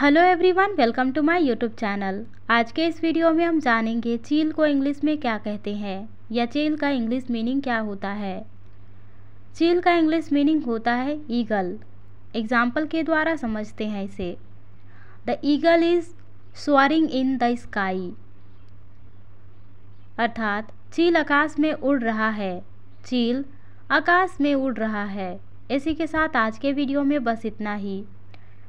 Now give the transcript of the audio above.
hello everyone welcome to my YouTube channel आज के इस वीडियो में हम जानेंगे चील को इंग्लिश में क्या कहते हैं या चील का इंग्लिश मीनिंग क्या होता है चील का इंग्लिश मीनिंग होता है ईगल एग्जाम्पल के द्वारा समझते हैं इसे the eagle is soaring in the sky अर्थात चील आकाश में उड़ रहा है चील आकाश में उड़ रहा है इसी के साथ आज के वीडियो में बस इतना ही